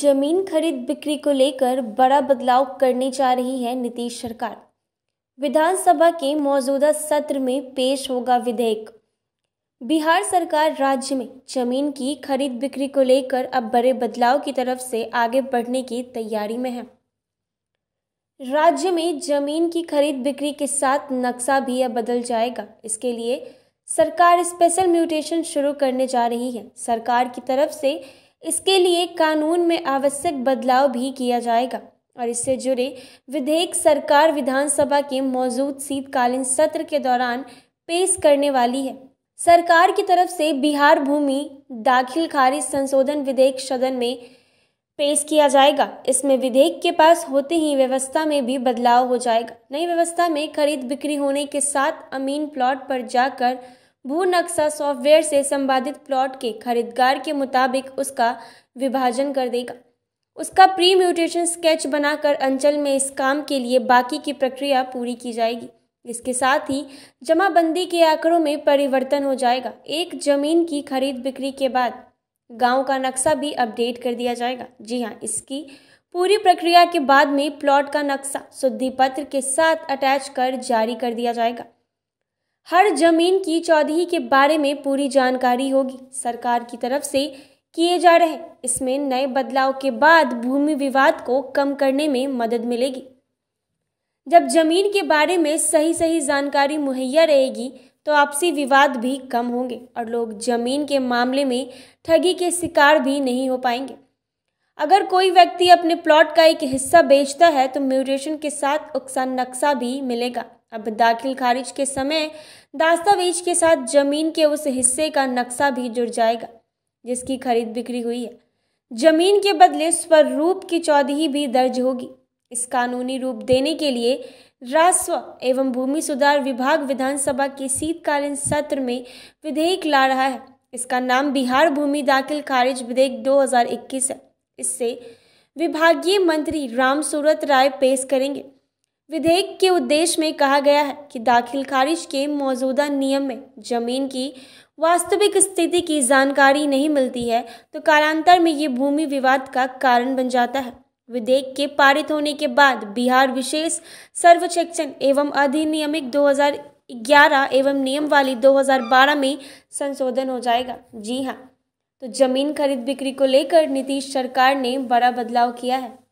जमीन खरीद बिक्री को लेकर बड़ा बदलाव करने जा रही है नीतीश सरकार विधानसभा के मौजूदा सत्र में पेश होगा विधेयक बिहार सरकार राज्य में जमीन की खरीद बिक्री को लेकर अब बड़े बदलाव की तरफ से आगे बढ़ने की तैयारी में है राज्य में जमीन की खरीद बिक्री के साथ नक्शा भी अब बदल जाएगा इसके लिए सरकार स्पेशल म्यूटेशन शुरू करने जा रही है सरकार की तरफ से इसके लिए कानून में आवश्यक बदलाव भी किया जाएगा और इससे जुड़े विधेयक सरकार विधानसभा के मौजूद शीतकालीन सत्र के दौरान पेश करने वाली है सरकार की तरफ से बिहार भूमि दाखिल खारिज संशोधन विधेयक सदन में पेश किया जाएगा इसमें विधेयक के पास होते ही व्यवस्था में भी बदलाव हो जाएगा नई व्यवस्था में खरीद बिक्री होने के साथ अमीन प्लॉट पर जाकर भू नक्शा सॉफ्टवेयर से संबंधित प्लॉट के खरीदगार के मुताबिक उसका विभाजन कर देगा उसका प्री म्यूटेशन स्केच बनाकर अंचल में इस काम के लिए बाकी की प्रक्रिया पूरी की जाएगी इसके साथ ही जमाबंदी के आंकड़ों में परिवर्तन हो जाएगा एक जमीन की खरीद बिक्री के बाद गांव का नक्शा भी अपडेट कर दिया जाएगा जी हाँ इसकी पूरी प्रक्रिया के बाद में प्लॉट का नक्शा शुद्धि पत्र के साथ अटैच कर जारी कर दिया जाएगा हर जमीन की चौधरी के बारे में पूरी जानकारी होगी सरकार की तरफ से किए जा रहे इसमें नए बदलाव के बाद भूमि विवाद को कम करने में मदद मिलेगी जब जमीन के बारे में सही सही जानकारी मुहैया रहेगी तो आपसी विवाद भी कम होंगे और लोग जमीन के मामले में ठगी के शिकार भी नहीं हो पाएंगे अगर कोई व्यक्ति अपने प्लॉट का एक हिस्सा बेचता है तो म्यूटेशन के साथ उकसा नक्शा भी मिलेगा अब दाखिल खारिज के समय दस्तावेज के साथ जमीन के उस हिस्से का नक्शा भी जुड़ जाएगा जिसकी खरीद बिक्री हुई है जमीन के बदले स्वरूप की चौधरी भी दर्ज होगी इस कानूनी रूप देने के लिए राजस्व एवं भूमि सुधार विभाग विधानसभा के शीतकालीन सत्र में विधेयक ला रहा है इसका नाम बिहार भूमि दाखिल खारिज विधेयक 2021 है इससे विभागीय मंत्री राम सूरत राय पेश करेंगे विधेयक के उद्देश्य में कहा गया है कि दाखिल खारिज के मौजूदा नियम में जमीन की वास्तविक स्थिति की जानकारी नहीं मिलती है तो कालांतर में ये भूमि विवाद का कारण बन जाता है विधेयक के पारित होने के बाद बिहार विशेष सर्व सेक्शन एवं अधिनियमिक 2011 एवं नियम वाली 2012 में संशोधन हो जाएगा जी हाँ तो जमीन खरीद बिक्री को लेकर नीतीश सरकार ने बड़ा बदलाव किया है